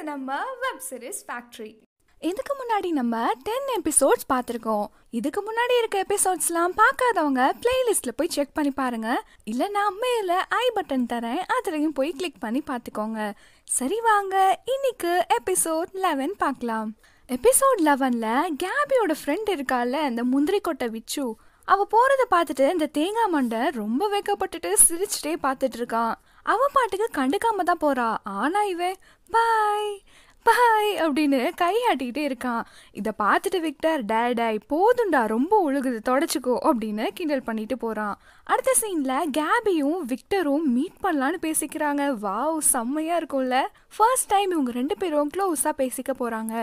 இது நம்ம web series factory இதுக்கு முன்னாடி நம்ம டென் எபிசோட்ஸ் பார்த்துருக்கோம் இதுக்கு முன்னாடி இருக்க எபிசோட்ஸ்லாம் பார்க்காதவங்க பிளேலிஸ்ட்ல போய் செக் பண்ணி பாருங்க இல்லை நான் மேலே ஐ பட்டன் தரேன் அதுலேயும் போய் கிளிக் பண்ணி பார்த்துக்கோங்க சரி வாங்க இன்னைக்கு எபிசோட் லெவன் பார்க்கலாம் எபிசோட் லெவனில் கேபியோட ஃப்ரெண்ட் இருக்கால அந்த முந்திரி கொட்டை விச்சு அவள் போகிறத பார்த்துட்டு இந்த தேங்காய் மண்டை ரொம்ப வைக்கப்பட்டுட்டு சிரிச்சுட்டே பார்த்துட்டு இருக்கான் அவன் பாட்டுக்கு கண்டுக்காம தான் போறா ஆனா இவன் பாய் பாய் அப்படின்னு கையாட்டிக்கிட்டே இருக்கான் இதை பார்த்துட்டு விக்டர் டேடாய் போதுண்டா ரொம்ப ஒழுகுது தொடச்சிக்கோ அப்படின்னு கிண்டல் பண்ணிட்டு போறான் அடுத்த சீனில் கேபியும் விக்டரும் மீட் பண்ணலான்னு பேசிக்கிறாங்க வாவ் செம்மையாக இருக்கும்ல ஃபர்ஸ்ட் டைம் இவங்க ரெண்டு பேரும் க்ளோஸாக பேசிக்க போகிறாங்க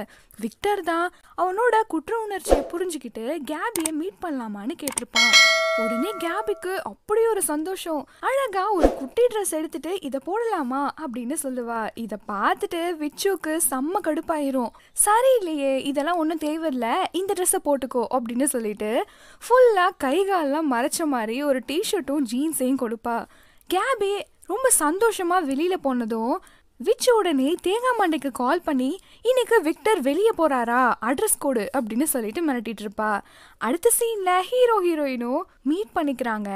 விக்டர் தான் அவனோட குற்ற உணர்ச்சியை புரிஞ்சுக்கிட்டு கேபியை மீட் பண்ணலாமான்னு கேட்டிருப்பான் உடனே கேபிக்கு அப்படி ஒரு சந்தோஷம் அழகா ஒரு குட்டி ட்ரெஸ் எடுத்துட்டு இதை போடலாமா அப்படின்னு சொல்லுவா இதை பார்த்துட்டு விச்சுக்கு செம்ம கடுப்பாயிரும் சரி இல்லையே இதெல்லாம் ஒன்றும் தேவையில்லை இந்த ட்ரெஸ்ஸை போட்டுக்கோ அப்படின்னு சொல்லிட்டு ஃபுல்லாக கைகாலெலாம் மறைச்ச மாதிரி ஒரு டீ டிஷர்ட்டும் ஜீன்ஸையும் கொடுப்பா கேபே ரொம்ப சந்தோஷமாக வெளியில் போனதும் விச் உடனே தேங்காய் மண்டைக்கு கால் பண்ணி இன்னைக்கு விக்டர் வெளியே போறாரா அட்ரஸ் கோடு அப்படின்னு சொல்லிட்டு மிரட்டிட்டு இருப்பா அடுத்த சீன்ல ஹீரோ ஹீரோயினும் மீட் பண்ணிக்கிறாங்க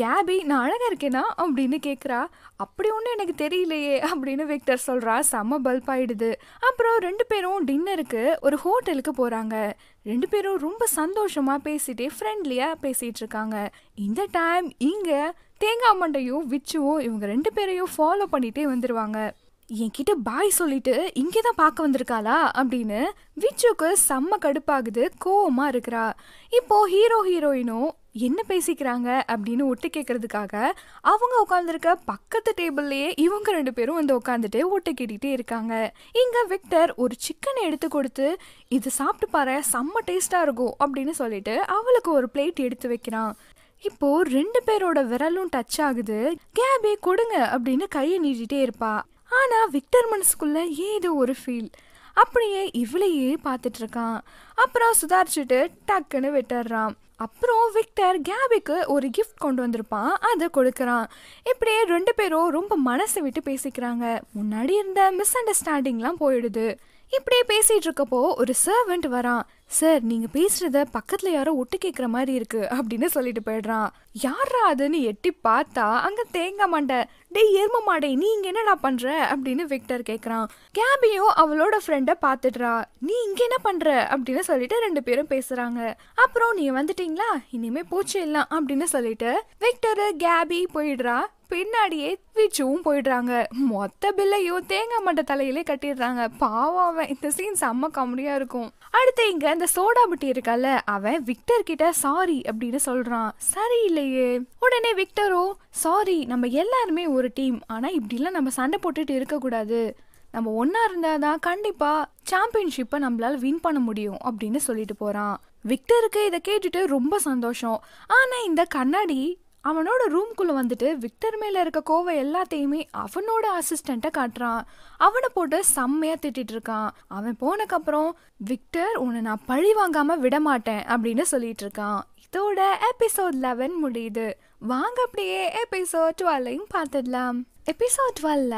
கேபி நான் அழகா இருக்கேனா அப்படின்னு கேட்குறா அப்படி ஒன்றும் எனக்கு தெரியலையே அப்படின்னு விக்டர் சொல்றா செம்ம பல்ப் ஆயிடுது அப்புறம் ரெண்டு பேரும் டின்னருக்கு ஒரு ஹோட்டலுக்கு போறாங்க ரெண்டு பேரும் ரொம்ப சந்தோஷமா பேசிட்டே ஃப்ரெண்ட்லியா பேசிட்டு இருக்காங்க இந்த டைம் இங்க தேங்காய் மண்டையும் விச்சுவும் இவங்க ரெண்டு பேரையும் ஃபாலோ பண்ணிட்டே வந்துருவாங்க என்கிட்ட பாய் சொல்லிட்டு இங்கே தான் பார்க்க வந்திருக்காளா அப்படின்னு விச்சுக்கு செம்ம கடுப்பாகுது கோவமாக இருக்கிறா இப்போ ஹீரோ ஹீரோயினும் என்ன பேசிக்கிறாங்க அப்படின்னு ஒட்டு கேட்கறதுக்காக அவங்க உட்காந்துருக்க பக்கத்து டேபிள்லேயே இவங்க ரெண்டு பேரும் வந்து உட்காந்துட்டு ஒட்டு கேட்டுட்டே இருக்காங்க இங்கே விக்டர் ஒரு சிக்கனை எடுத்து கொடுத்து இது சாப்பிட்டு பாரு செம்ம டேஸ்ட்டாக இருக்கும் அப்படின்னு சொல்லிட்டு அவளுக்கு ஒரு பிளேட் எடுத்து வைக்கிறான் இப்போ ரெண்டு பேரோட விரலும் டச் ஆகுது கேபே கொடுங்க அப்படின்னு கையை நீட்டிகிட்டே இருப்பா ஆனால் விக்டர் மனசுக்குள்ள ஏதோ ஒரு ஃபீல் அப்படியே இவளையே பார்த்துட்ருக்கான் அப்புறம் சுதாரிச்சுட்டு டக்குன்னு விட்டுடுறான் அப்புறம் விக்டர் கேபிக்கு ஒரு கிஃப்ட் கொண்டு வந்திருப்பான் அதை கொடுக்குறான் இப்படியே ரெண்டு பேரும் ரொம்ப மனசை விட்டு பேசிக்கிறாங்க முன்னாடி இருந்த மிஸ் அண்டர்ஸ்டாண்டிங்லாம் போயிடுது இப்படியே பேசிகிட்டு இருக்கப்போ ஒரு சர்வெண்ட் வரான் சார் நீங்கள் பேசுகிறத பக்கத்தில் யாரோ ஒட்டு கேட்குற மாதிரி இருக்குது அப்படின்னு சொல்லிட்டு போயிடுறான் யாரா அதுன்னு எட்டி பார்த்தா அங்கே தேங்க மாட்டேன் டேய் எரும நீ இங்கே என்னடா பண்ணுற அப்படின்னு விக்டர் கேட்குறான் கேபியோ அவளோட ஃப்ரெண்டை பார்த்துட்றா நீ இங்கே என்ன பண்ணுற அப்படின்னு சொல்லிட்டு ரெண்டு பேரும் பேசுகிறாங்க அப்புறம் நீ வந்துட்டீங்களா இனிமேல் போச்சு எல்லாம் அப்படின்னு சொல்லிட்டு விக்டரு கேபி போயிடுறா பின்னாடியே விச்சுவும் போயிடுறாங்க மொத்த பில்லையும் தேங்காய் மட்ட தலையிலே கட்டிடுறாங்க பாவம் இந்த சீன் செம்ம காமெடியா இருக்கும் அடுத்து இங்க இந்த சோடா புட்டி இருக்கல அவன் விக்டர் கிட்ட சாரி அப்படின்னு சொல்றான் சரி இல்லையே உடனே விக்டரோ சாரி நம்ம எல்லாருமே ஒரு டீம் ஆனா இப்படிலாம் நம்ம சண்டை போட்டுட்டு இருக்கக்கூடாது நம்ம ஒன்றா இருந்தால் தான் கண்டிப்பாக சாம்பியன்ஷிப்பை நம்மளால் வின் பண்ண முடியும் அப்படின்னு சொல்லிட்டு போகிறான் விக்டருக்கு இதை கேட்டுட்டு ரொம்ப சந்தோஷம் ஆனால் இந்த கண்ணாடி அவனோட ரூம்குள்ளே வந்துட்டு விக்டர் மேலே இருக்க கோவை எல்லாத்தையுமே அவனோட அசிஸ்டண்ட்டை காட்டுறான் அவனை போட்டு செம்மையாக திட்டிகிட்டு இருக்கான் அவன் போனக்கப்புறம் விக்டர் உன்னை நான் பழி வாங்காமல் விட மாட்டேன் அப்படின்னு சொல்லிட்டு இருக்கான் இதோட எபிசோட் லெவன் முடியுது வாங்க அப்படியே எபிசோட் டுவெல்லையும் பார்த்துடலாம் எபிசோட் டுவெல்ல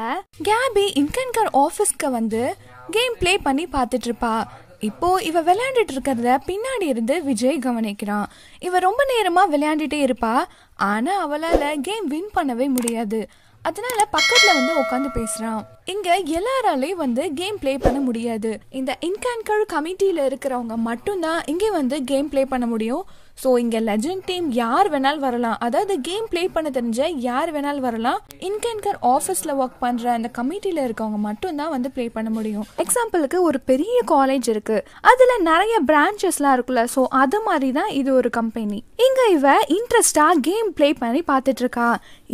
கேபி இன்கன்கர் ஆஃபீஸ்க்கு வந்து கேம் ப்ளே பண்ணி பார்த்துட்ருப்பா இப்போ இவ விளையாண்டுட்டு இருக்கிறத பின்னாடி இருந்து விஜய் கவனிக்கிறான் இவ ரொம்ப நேரமா விளையாண்டுட்டே இருப்பா ஆனா அவளால கேம் வின் பண்ணவே முடியாது அதனால பக்கத்துல வந்து உட்காந்து பேசுறான் இங்க எல்லாராலையும் வந்து கேம் பிளே பண்ண முடியாது இந்த இன்கேன்கர் கமிட்டியில இருக்கிறவங்க மட்டும்தான் இங்கே வந்து கேம் பிளே பண்ண முடியும் ஸோ இங்கே லெஜண்ட் டீம் யார் வேணாலும் வரலாம் அதாவது கேம் ப்ளே பண்ண தெரிஞ்ச யார் வேணாலும் வரலாம் இன்கன்கர் ஆஃபீஸில் ஒர்க் பண்ணுற அந்த கமிட்டியில் இருக்கவங்க மட்டும்தான் வந்து ப்ளே பண்ண முடியும் எக்ஸாம்பிளுக்கு ஒரு பெரிய காலேஜ் இருக்குது அதில் நிறைய பிரான்ச்சஸ்லாம் இருக்குல்ல ஸோ அது மாதிரி தான் இது ஒரு கம்பெனி இங்கே இவ இன்ட்ரெஸ்டாக கேம் ப்ளே பண்ணி பார்த்துட்ருக்கா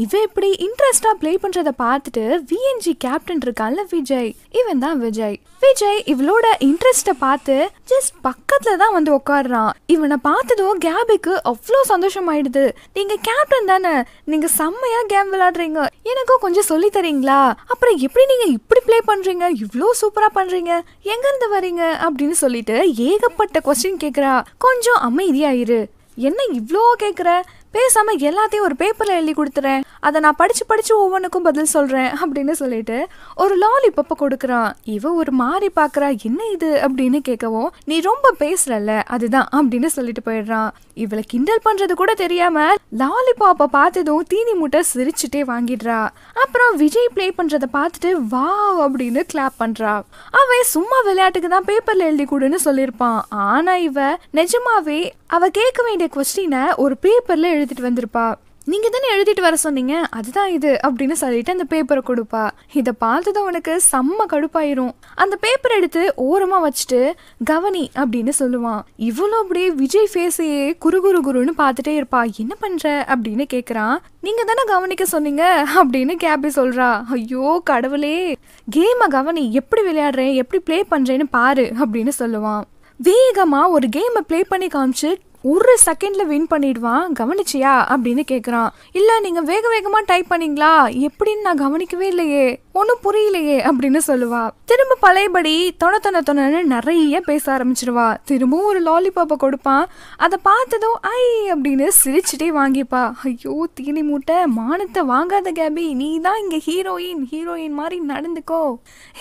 இவ இப்படி இன்ட்ரெஸ்டாக ப்ளே பண்ணுறதை பார்த்துட்டு விஎன்ஜி கேப்டன் இருக்கான்ல விஜய் இவன் தான் விஜய் விஜய் இவளோட இன்ட்ரெஸ்ட்டை பார்த்து ஜஸ்ட் பக்கத்தில் தான் வந்து உட்காடுறான் இவனை பார்த்ததும் கேபிக்கு அவ்வளோ சந்தோஷம் ஆயிடுது நீங்கள் கேப்டன் தானே நீங்கள் செம்மையாக கேம் விளாடுறீங்க எனக்கும் கொஞ்சம் சொல்லி தரீங்களா அப்புறம் எப்படி நீங்கள் இப்படி ப்ளே பண்ணுறீங்க இவ்வளோ சூப்பராக பண்ணுறீங்க எங்கேருந்து வரீங்க அப்படின்னு சொல்லிட்டு ஏகப்பட்ட கொஸ்டின் கேட்குறா கொஞ்சம் அமைதியாயிரு என்ன இவ்வளோ கேட்குற பேசாமல் எல்லாத்தையும் ஒரு பேப்பரில் எழுதி கொடுத்துறேன் அதை நான் படித்து படித்து ஒவ்வொன்றுக்கும் பதில் சொல்கிறேன் அப்படின்னு சொல்லிட்டு ஒரு லாலி பப்பை கொடுக்குறான் இவ ஒரு மாறி பார்க்குறா என்ன இது அப்படின்னு கேட்கவும் நீ ரொம்ப பேசுறல்ல அதுதான் அப்படின்னு சொல்லிட்டு போயிடுறான் இவளை கிண்டல் பண்ணுறது கூட தெரியாமல் லாலி பாப்பை பார்த்ததும் தீனி முட்டை சிரிச்சுட்டே வாங்கிடுறா அப்புறம் விஜய் ப்ளே பண்ணுறதை பார்த்துட்டு வா அப்படின்னு கிளாப் பண்ணுறா அவன் சும்மா விளையாட்டுக்கு தான் பேப்பரில் எழுதி கொடுன்னு சொல்லியிருப்பான் ஆனால் இவ நிஜமாவே அவ கேட்க வேண்டிய கொஸ்டினை ஒரு பேப்பரில் எழுதிட்டு வந்திருப்பா நீங்கள் தானே எழுதிட்டு வர சொன்னீங்க அதுதான் இது அப்படின்னு சொல்லிட்டு அந்த பேப்பரை கொடுப்பா இதை பார்த்ததும் உனக்கு செம்ம கடுப்பாயிரும் அந்த பேப்பர் எடுத்து ஓரமாக வச்சுட்டு கவனி அப்படின்னு சொல்லுவான் இவ்வளோ அப்படியே விஜய் ஃபேஸையே குரு குரு குருன்னு பார்த்துட்டே இருப்பா என்ன பண்ணுற அப்படின்னு கேட்குறான் நீங்கள் தானே கவனிக்க சொன்னீங்க அப்படின்னு கேபி சொல்கிறா ஐயோ கடவுளே கேமை கவனி எப்படி விளையாடுறேன் எப்படி ப்ளே பண்ணுறேன்னு பாரு அப்படின்னு சொல்லுவான் வேகமாக ஒரு கேமை ப்ளே பண்ணி காமிச்சு ஒரு செகண்ட்ல வின் பண்ணிடுவான் கவனிச்சியா அப்படின்னு கேட்குறான் இல்லை நீங்கள் வேக வேகமாக டைப் பண்ணீங்களா எப்படின்னு நான் கவனிக்கவே இல்லையே ஒன்றும் புரியலையே அப்படின்னு சொல்லுவா திரும்ப பழையபடி தொண தொண தொணன்னு நிறைய பேச ஆரம்பிச்சிருவா திரும்பவும் ஒரு லாலிபாப்பை கொடுப்பான் அதை பார்த்ததும் ஐ அப்படின்னு சிரிச்சுட்டே வாங்கிப்பா ஐயோ தீனி மூட்டை மானத்தை வாங்காத கேபி நீ தான் இங்கே ஹீரோயின் ஹீரோயின் மாதிரி நடந்துக்கோ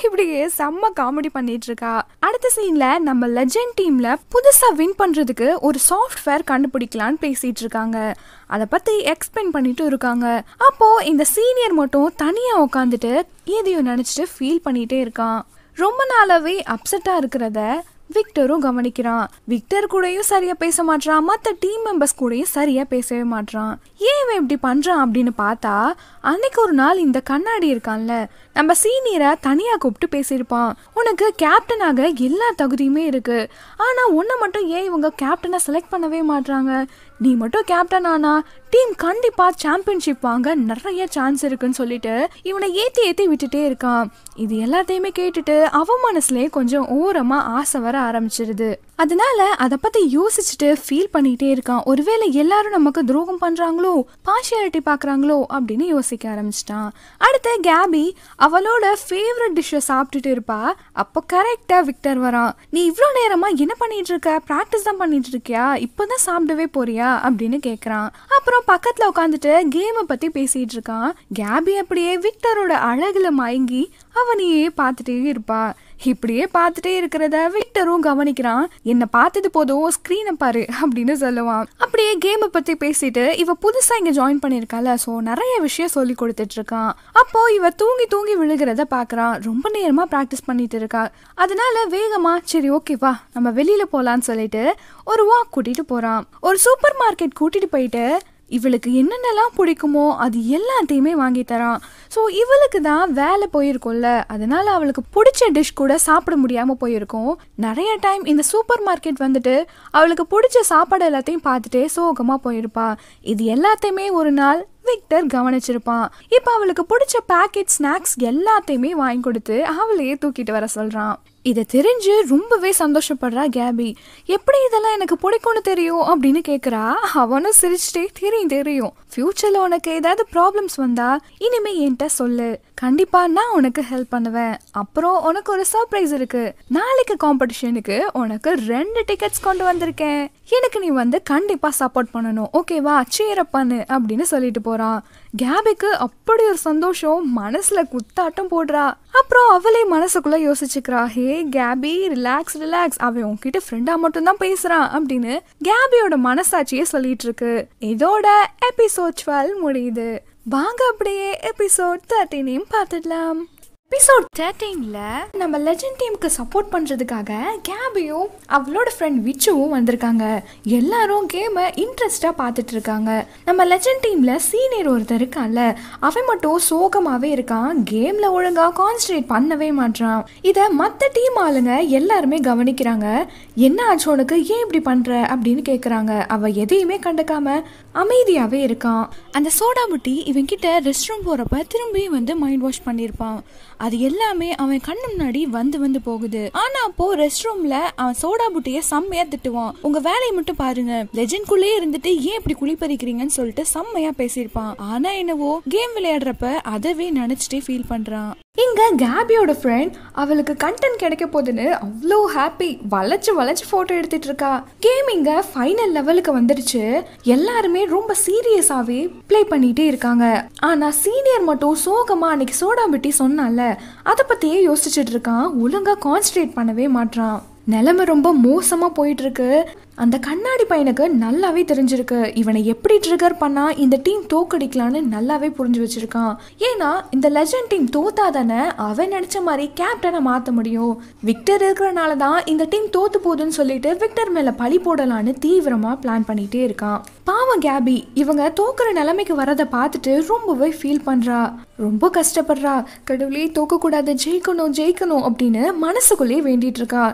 இப்படியே செம்ம காமெடி பண்ணிட்டு இருக்கா அடுத்த சீன்ல நம்ம லெஜெண்ட் டீம்ல புதுசா வின் பண்றதுக்கு ஒரு சாஃப்ட்வேர் கண்டுபிடிக்கலான்னு பேசிட்டு இருக்காங்க அதை பற்றி எக்ஸ்பிளைன் பண்ணிட்டு இருக்காங்க அப்போது இந்த சீனியர் மட்டும் தனியாக உட்காந்துட்டு எதையும் நினச்சிட்டு ஃபீல் பண்ணிகிட்டே இருக்கான் ரொம்ப நாளாகவே அப்செட்டாக இருக்கிறத விக்டரும் கவனிக்கிறான் விக்டர் கூடயும் சரியா பேச மாட்டான் மற்ற டீம் மெம்பர்ஸ் கூடயும் சரியா பேசவே மாட்டான் ஏன் இவன் இப்படி பண்றான் அப்படின்னு பார்த்தா அன்னைக்கு ஒரு நாள் இந்த கண்ணாடி இருக்கான்ல நம்ம சீனியரை தனியா கூப்பிட்டு பேசியிருப்பான் உனக்கு கேப்டனாக எல்லா தகுதியுமே இருக்கு ஆனா உன்னை மட்டும் ஏன் இவங்க கேப்டனை செலக்ட் பண்ணவே மாட்டாங்க நீ மட்டும் கேப்டன் ஆனா டீம் கண்டிப்பா சாம்பியன்ஷிப் வாங்க நிறைய சான்ஸ் இருக்குன்னு சொல்லிட்டு இவனை ஏத்தி ஏத்தி விட்டுட்டே இருக்கான் இது எல்லாத்தையுமே கேட்டுட்டு அவன் மனசுலயே கொஞ்சம் ஓரமா ஆசை வர ஆரம்பிச்சிருது அதனால அதை பத்தி யோசிச்சுட்டு ஃபீல் பண்ணிட்டே இருக்கான் ஒருவேளை எல்லாரும் நமக்கு துரோகம் பண்றாங்களோ பார்ஷியாலிட்டி பாக்குறாங்களோ அப்படின்னு யோசிக்க ஆரம்பிச்சிட்டான் அடுத்து கேபி அவளோட ஃபேவரட் டிஷ்ஷை சாப்பிட்டுட்டு இருப்பா அப்போ கரெக்டா விக்டர் வரான் நீ இவ்வளோ நேரமா என்ன பண்ணிட்டு இருக்க ப்ராக்டிஸ் தான் பண்ணிட்டு இருக்கியா இப்பதான் சாப்பிடவே போறியா இல்லையா அப்படின்னு கேட்குறான் அப்புறம் பக்கத்தில் உட்காந்துட்டு கேமை பற்றி பேசிகிட்டு இருக்கான் கேபி அப்படியே விக்டரோட அழகில் மயங்கி அவனையே பார்த்துட்டே இருப்பா இப்படியே பார்த்துட்டே இருக்கிறத விக்டரும் கவனிக்கிறான் என்னை பார்த்தது போதும் ஸ்க்ரீனை பாரு அப்படின்னு சொல்லுவான் அப்படியே கேமை பற்றி பேசிட்டு இவ புதுசாக இங்கே ஜாயின் பண்ணியிருக்கால ஸோ நிறைய விஷயம் சொல்லி கொடுத்துட்டு இருக்கான் அப்போ இவ தூங்கி தூங்கி விழுகிறத பார்க்குறான் ரொம்ப நேரமாக ப்ராக்டிஸ் பண்ணிட்டு இருக்கா அதனால வேகமாக சரி ஓகேவா நம்ம வெளியில் போகலான்னு சொல்லிட்டு ஒரு வாக் கூட்டிகிட்டு போகிறான் ஒரு சூப்பர் மார்க்கெட் கூட்டிகிட்டு போயிட்டு இவளுக்கு என்னென்னலாம் பிடிக்குமோ அது எல்லாத்தையுமே வாங்கி தரான் ஸோ இவளுக்கு தான் வேலை போயிருக்கும்ல அதனால் அவளுக்கு பிடிச்ச டிஷ் கூட சாப்பிட முடியாமல் போயிருக்கும் நிறைய டைம் இந்த சூப்பர் மார்க்கெட் வந்துட்டு அவளுக்கு பிடிச்ச சாப்பாடு எல்லாத்தையும் பார்த்துட்டே சோகமாக போயிருப்பா இது எல்லாத்தையுமே ஒரு நாள் விக்டர் கவனிச்சிருப்பான் இப்போ அவளுக்கு பிடிச்ச பேக்கெட் ஸ்நாக்ஸ் எல்லாத்தையுமே வாங்கி கொடுத்து அவளையே தூக்கிட்டு வர சொல்கிறான் இதை தெரிஞ்சு ரொம்பவே சந்தோஷப்படுறா கேபி எப்படி இதெல்லாம் எனக்கு பிடிக்கும்னு தெரியும் அப்படின்னு கேட்குறா அவனும் சிரிச்சுட்டே தெரியும் தெரியும் ஃப்யூச்சரில் உனக்கு ஏதாவது ப்ராப்ளம்ஸ் வந்தா இனிமே என்கிட்ட சொல்லு கண்டிப்பாக நான் உனக்கு ஹெல்ப் பண்ணுவேன் அப்புறம் உனக்கு ஒரு சர்ப்ரைஸ் இருக்குது நாளைக்கு காம்படிஷனுக்கு உனக்கு ரெண்டு டிக்கெட்ஸ் கொண்டு வந்திருக்கேன் எனக்கு நீ வந்து கண்டிப்பாக சப்போர்ட் பண்ணணும் ஓகேவா சீரப் பண்ணு அப்படின்னு சொல்லிட்டு போறான் கேபிக்கு அப்படி ஒரு சந்தோஷம் மனசில் குத்தாட்டம் போடுறா அப்புறம் அவளே மனசுக்குள்ளே யோசிச்சுக்கிறா ஹே கேபி ரிலாக்ஸ் ரிலாக்ஸ் அவன் உன்கிட்ட ஃப்ரெண்டாக தான் பேசுகிறான் அப்படின்னு கேபியோட மனசாட்சியே சொல்லிட்டு இருக்கு இதோட எபிசோட் டுவெல் முடியுது வாங்க அப்படியே எபிசோட் தேர்ட்டினையும் பார்த்துடலாம் எபிசோட் தேர்ட்டீனில் நம்ம லெஜண்ட் டீமுக்கு சப்போர்ட் பண்ணுறதுக்காக கேபியும் அவளோட ஃப்ரெண்ட் விச்சுவும் வந்திருக்காங்க எல்லாரும் கேமை இன்ட்ரெஸ்டாக பார்த்துட்டு இருக்காங்க நம்ம லெஜண்ட் டீமில் சீனியர் ஒருத்தர் இருக்கான்ல அவன் மட்டும் சோகமாகவே இருக்கான் கேமில் ஒழுங்காக கான்சன்ட்ரேட் பண்ணவே மாட்டான் இதை மற்ற டீம் ஆளுங்க எல்லாருமே கவனிக்கிறாங்க என்ன ஆச்சு உனக்கு ஏன் இப்படி பண்ணுற அப்படின்னு கேட்குறாங்க அவள் எதையுமே கண்டுக்காம அமைதியாகவே இருக்கான் அந்த சோடா புட்டி இவன்கிட்ட ரெஸ்ட் ரூம் போகிறப்ப திரும்பியும் வந்து மைண்ட் வாஷ் பண்ணியிருப்பான் அது எல்லாமே அவன் கண்ணு முன்னாடி வந்து வந்து போகுது ஆனா அப்போ ரெஸ்ட் ரூம்ல அவன் சோடா புட்டிய செம்மையா திட்டுவான் உங்க வேலையை மட்டும் பாருங்க லெஜெண்ட்குள்ளே இருந்துட்டு ஏன் இப்படி குளிப்பறிக்கிறீங்கன்னு சொல்லிட்டு செம்மையா பேசியிருப்பான் ஆனா என்னவோ கேம் விளையாடுறப்ப அதவே நினைச்சிட்டே ஃபீல் பண்றான் இங்கே கேபியோட ஃப்ரெண்ட் அவளுக்கு கண்டென்ட் கிடைக்க போதுன்னு அவ்வளோ ஹாப்பி வளைச்சு வளைச்சு ஃபோட்டோ எடுத்துட்டு இருக்கா கேமிங்கை ஃபைனல் லெவலுக்கு வந்துடுச்சு எல்லாருமே ரொம்ப சீரியஸாகவே ப்ளே பண்ணிகிட்டே இருக்காங்க ஆனால் சீனியர் மட்டும் சோகமாக அன்னைக்கு சோடா பிட்டி சொன்னால அதை பற்றியே யோசிச்சுட்டு இருக்கான் ஒழுங்காக கான்சன்ட்ரேட் பண்ணவே மாட்டான் நிலைமை ரொம்ப மோசமாக போயிட்டுருக்கு அந்த கண்ணாடி பையனுக்கு நல்லாவே தெரிஞ்சிருக்கு இவனை எப்படி ட்ரிகர் பண்ணா இந்த டீம் தோக்கடிக்கலான்னு நல்லாவே புரிஞ்சு வச்சிருக்கான் ஏன்னா இந்த லெஜண்ட் டீம் தோத்தா தானே அவன் நினச்ச மாதிரி கேப்டனை மாற்ற முடியும் விக்டர் இருக்கிறனால தான் இந்த டீம் தோத்து போகுதுன்னு சொல்லிட்டு விக்டர் மேலே பழி போடலான்னு தீவிரமாக பிளான் பண்ணிகிட்டே இருக்கான் பாவம் கேபி இவங்க தோக்குற நிலைமைக்கு வரதை பார்த்துட்டு ரொம்பவே ஃபீல் பண்றா ரொம்ப கஷ்டப்படுறா கடவுளே தோக்கக்கூடாது ஜெயிக்கணும் ஜெயிக்கணும் அப்படின்னு மனசுக்குள்ளேயே வேண்டிகிட்டு இருக்கா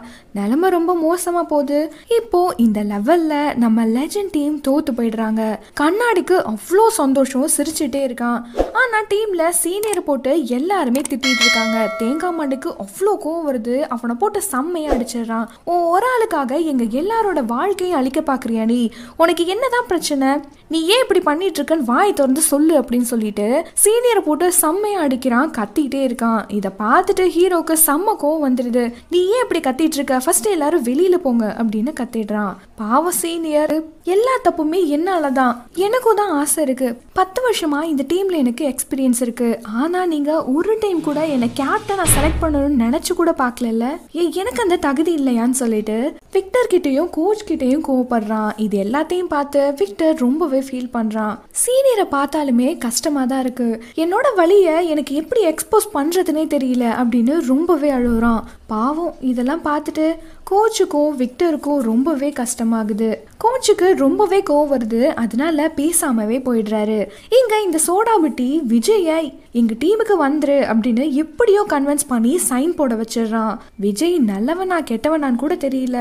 நிலைமை ரொம்ப மோசமாக போகுது இப்போது இந்த லெவலில் நம்ம லெஜண்ட் டீம் தோத்து போயிடுறாங்க கண்ணாடிக்கு அவ்வளோ சந்தோஷம் சிரிச்சுட்டே இருக்கான் ஆனால் டீமில் சீனியர் போட்டு எல்லாருமே திட்டிகிட்டு இருக்காங்க தேங்காய் மண்டுக்கு அவ்வளோ கோவம் வருது அவனை போட்டு செம்மையாக அடிச்சிடுறான் ஓ ஒரு ஆளுக்காக எங்கள் எல்லாரோட வாழ்க்கையும் அழிக்க பார்க்குறியா நீ உனக்கு என்னதான் பிரச்சனை நீ ஏன் இப்படி பண்ணிட்டு இருக்கன்னு வாய் திறந்து சொல்லு அப்படின்னு சொல்லிட்டு சீனியரை போட்டு செம்மையாக அடிக்கிறான் கத்திக்கிட்டே இருக்கான் இதை பார்த்துட்டு ஹீரோக்கு செம்ம கோவம் வந்துடுது நீ ஏன் இப்படி கத்திட்டு இருக்க ஃபர்ஸ்ட் எல்லாரும் வெளியில போங்க அப்படின்னு கத்திடுறான் பாவம் சீனியர் எல்லா தப்புமே என்னாலதான் தான் எனக்கும் தான் ஆசை இருக்கு பத்து வருஷமா இந்த டீம்ல எனக்கு எக்ஸ்பீரியன்ஸ் இருக்கு ஆனா நீங்க ஒரு டைம் கூட என்னை கேப்டனா செலக்ட் பண்ணணும்னு நினைச்சு கூட பார்க்கல ஏ எனக்கு அந்த தகுதி இல்லையான்னு சொல்லிட்டு விக்டர் கிட்டேயும் கோச் கிட்டேயும் கோவப்படுறான் இது எல்லாத்தையும் பார்த்து விக்டர் ரொம்பவே ஃபீல் பண்ணுறான் சீனியரை பார்த்தாலுமே கஷ்டமாக தான் இருக்குது என்னோட வழியை எனக்கு எப்படி எக்ஸ்போஸ் பண்ணுறதுனே தெரியல அப்படின்னு ரொம்பவே அழுகுறான் பாவம் இதெல்லாம் பார்த்துட்டு கோச்சுக்கும் விக்டருக்கும் ரொம்பவே கஷ்டமாகுது கோச்சுக்கு ரொம்பவே கோவம் வருது அதனால பேசாமவே போயிடுறாரு இங்க இந்த சோடாபுட்டி விஜயை எங்கள் டீமுக்கு வந்துரு அப்படின்னு எப்படியோ கன்வின்ஸ் பண்ணி சைன் போட வச்சிடுறான் விஜய் நல்லவனா கெட்டவனான் கூட தெரியல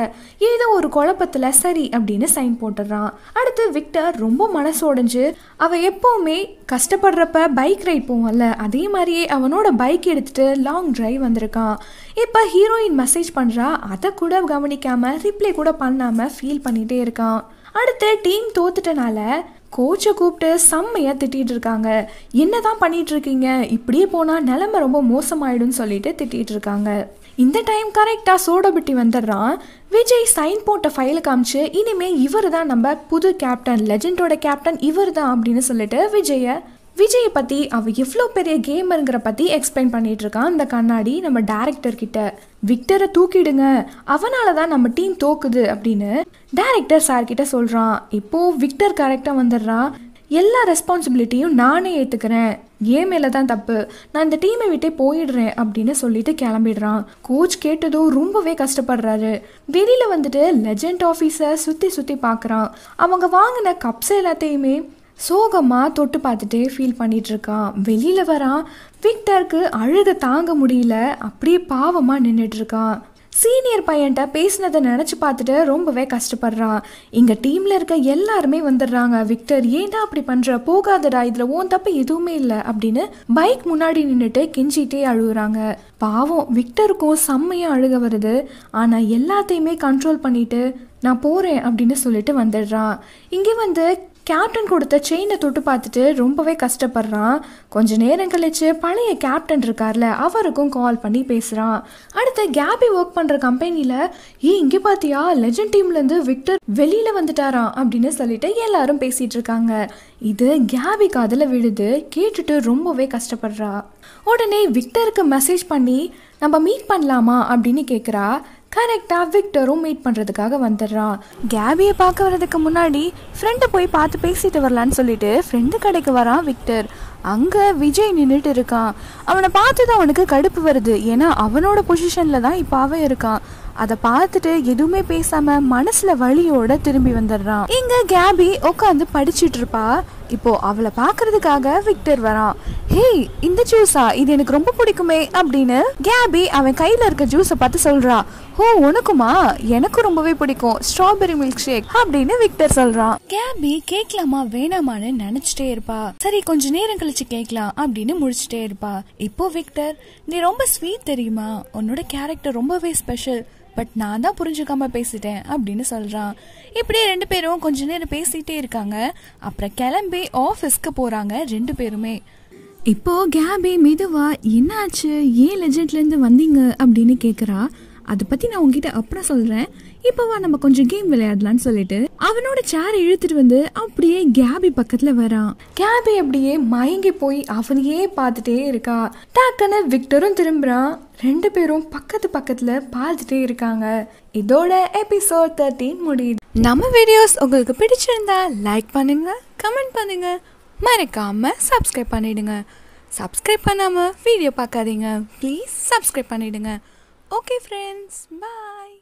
ஏதோ ஒரு குழப்பத்தில் சரி அப்படின்னு சைன் போட்டுடுறான் அடுத்து விக்டர் ரொம்ப மனசு உடஞ்சு அவன் எப்போவுமே கஷ்டப்படுறப்ப பைக் ரைட் போவான்ல அதே மாதிரியே அவனோட பைக் எடுத்துகிட்டு லாங் ட்ரைவ் வந்திருக்கான் இப்போ ஹீரோயின் மெசேஜ் பண்ணுறா அதை கூட கவனிக்காமல் ரிப்ளை கூட பண்ணாமல் ஃபீல் பண்ணிகிட்டே இருக்கான் அடுத்து டீம் தோத்துட்டனால கோச்சை கூப்பிட்டு செம்மையாக திட்டிகிட்டு இருக்காங்க என்ன தான் பண்ணிகிட்ருக்கீங்க இப்படியே போனால் நிலமை ரொம்ப மோசமாயிடும்னு சொல்லிட்டு திட்டிகிட்டு இருக்காங்க இந்த டைம் கரெக்டாக சோடபிட்டி வந்துடுறான் விஜய் சைன் போட்ட ஃபைலை காமிச்சு இனிமேல் இவர் தான் நம்ம புது கேப்டன் லெஜண்டோட கேப்டன் இவர் தான் அப்படின்னு சொல்லிட்டு விஜயை விஜயை பற்றி அவள் எவ்வளோ பெரிய கேமருங்கிற பற்றி எக்ஸ்பிளைன் பண்ணிகிட்டு இருக்கான் அந்த கண்ணாடி நம்ம கிட்ட விக்டரை தூக்கிடுங்க அவனால தான் நம்ம டீம் தோக்குது அப்படின்னு டேரக்டர் கிட்ட சொல்கிறான் இப்போது விக்டர் கரெக்டாக வந்துடுறான் எல்லா ரெஸ்பான்சிபிலிட்டியும் நானே ஏற்றுக்கிறேன் ஏ மேலே தான் தப்பு நான் இந்த டீமை விட்டே போயிடுறேன் அப்படின்னு சொல்லிட்டு கிளம்பிடுறான் கோச் கேட்டதோ ரொம்பவே கஷ்டப்படுறாரு வெளியில் வந்துட்டு லெஜண்ட் ஆஃபீஸை சுற்றி சுற்றி பார்க்குறான் அவங்க வாங்கின கப்ஸ் எல்லாத்தையுமே சோகமாக தொட்டு பார்த்துட்டே ஃபீல் பண்ணிகிட்ருக்கான் வெளியில் வரான் விக்டருக்கு அழுக தாங்க முடியல அப்படியே பாவமாக நின்றுட்டுருக்கான் சீனியர் பையன்கிட்ட பேசினதை நினச்சி பார்த்துட்டு ரொம்பவே கஷ்டப்படுறான் இங்கே டீமில் இருக்க எல்லாருமே வந்துடுறாங்க விக்டர் ஏன்டா அப்படி பண்ணுற போகாதடா இதில் ஓன் தப்பு எதுவுமே இல்லை அப்படின்னு பைக் முன்னாடி நின்றுட்டு கெஞ்சிகிட்டே அழுகுறாங்க பாவம் விக்டருக்கும் செம்மையாக அழுக வருது ஆனால் எல்லாத்தையுமே கண்ட்ரோல் பண்ணிவிட்டு நான் போகிறேன் அப்படின்னு சொல்லிட்டு வந்துடுறான் இங்கே வந்து கேப்டன் கொடுத்த செயினை தொட்டு பார்த்துட்டு ரொம்பவே கஷ்டப்படுறான் கொஞ்ச நேரம் கழிச்சு பழைய கேப்டன் இருக்கார்ல அவருக்கும் கால் பண்ணி பேசுகிறான் அடுத்து கேபி ஒர்க் பண்ணுற கம்பெனியில் ஏ இங்கே பார்த்தியா லெஜண்ட் டீம்லேருந்து விக்டர் வெளியில் வந்துட்டாராம் அப்படின்னு சொல்லிட்டு எல்லாரும் பேசிகிட்டு இருக்காங்க இது கேபி காதில் விழுது கேட்டுட்டு ரொம்பவே கஷ்டப்படுறா உடனே விக்டருக்கு மெசேஜ் பண்ணி நம்ம மீட் பண்ணலாமா அப்படின்னு கேட்குறா கரெக்டாக விக்டரும் மீட் பண்ணுறதுக்காக வந்துடுறான் கேபியை பார்க்க வரதுக்கு முன்னாடி ஃப்ரெண்டை போய் பார்த்து பேசிட்டு வரலான்னு சொல்லிட்டு ஃப்ரெண்டு கடைக்கு வரான் விக்டர் அங்கே விஜய் நின்றுட்டு இருக்கான் அவனை பார்த்து தான் அவனுக்கு கடுப்பு வருது ஏன்னா அவனோட பொசிஷனில் தான் இப்போ அவன் இருக்கான் அதை பார்த்துட்டு எதுவுமே பேசாம மனசுல வழியோட திரும்பி வந்துடுறான் இங்க கேபி உட்காந்து படிச்சுட்டு இருப்பா இப்போ அவளை பார்க்கறதுக்காக விக்டர் வரான் ஹேய் இந்த ஜூஸா இது எனக்கு ரொம்ப பிடிக்குமே அப்படின்னு கேபி அவன் கையில இருக்க ஜூஸை பார்த்து சொல்றா ஓ உனக்குமா எனக்கு ரொம்பவே பிடிக்கும் ஸ்ட்ராபெரி மில்க் ஷேக் அப்படின்னு விக்டர் சொல்றான் கேபி கேட்கலாமா வேணாமான்னு நினைச்சிட்டே இருப்பா சரி கொஞ்ச நேரம் கழிச்சு கேட்கலாம் அப்படின்னு முடிச்சுட்டே இருப்பா இப்போ விக்டர் நீ ரொம்ப ஸ்வீட் தெரியுமா உன்னோட கேரக்டர் ரொம்பவே ஸ்பெஷல் பட் நான் தான் புரிஞ்சுக்காம பேசிட்டேன் அப்படின்னு சொல்கிறான் இப்படியே ரெண்டு பேரும் கொஞ்ச நேரம் பேசிகிட்டே இருக்காங்க அப்புறம் கிளம்பி ஆஃபீஸ்க்கு போகிறாங்க ரெண்டு பேருமே இப்போ கேபி மெதுவா என்னாச்சு ஏன் ஏன் லெஜெண்ட்லேருந்து வந்தீங்க அப்படின்னு கேட்குறா அதை பற்றி நான் உங்ககிட்ட அப்புறம் சொல்கிறேன் இப்போவா நம்ம கொஞ்சம் கேம் விளையாடலான்னு சொல்லிட்டு அவனோட சேர் இழுத்துட்டு வந்து அப்படியே கேபி பக்கத்தில் வரான் கேபி அப்படியே மயங்கி போய் அவனையே பார்த்துட்டே இருக்கா டாக்கன விக்டரும் திரும்புறான் ரெண்டு பேரும் பக்கத்து பக்கத்தில் பார்த்துட்டே இருக்காங்க இதோட எபிசோட் தேர்ட்டின் முடியுது நம்ம வீடியோஸ் உங்களுக்கு பிடிச்சிருந்தா லைக் பண்ணுங்க கமெண்ட் பண்ணுங்க மறக்காம சப்ஸ்கிரைப் பண்ணிடுங்க சப்ஸ்கிரைப் பண்ணாமல் வீடியோ பார்க்காதீங்க ப்ளீஸ் சப்ஸ்கிரைப் பண்ணிடுங்க ஓகே ஃப்ரெண்ட்ஸ் பாய்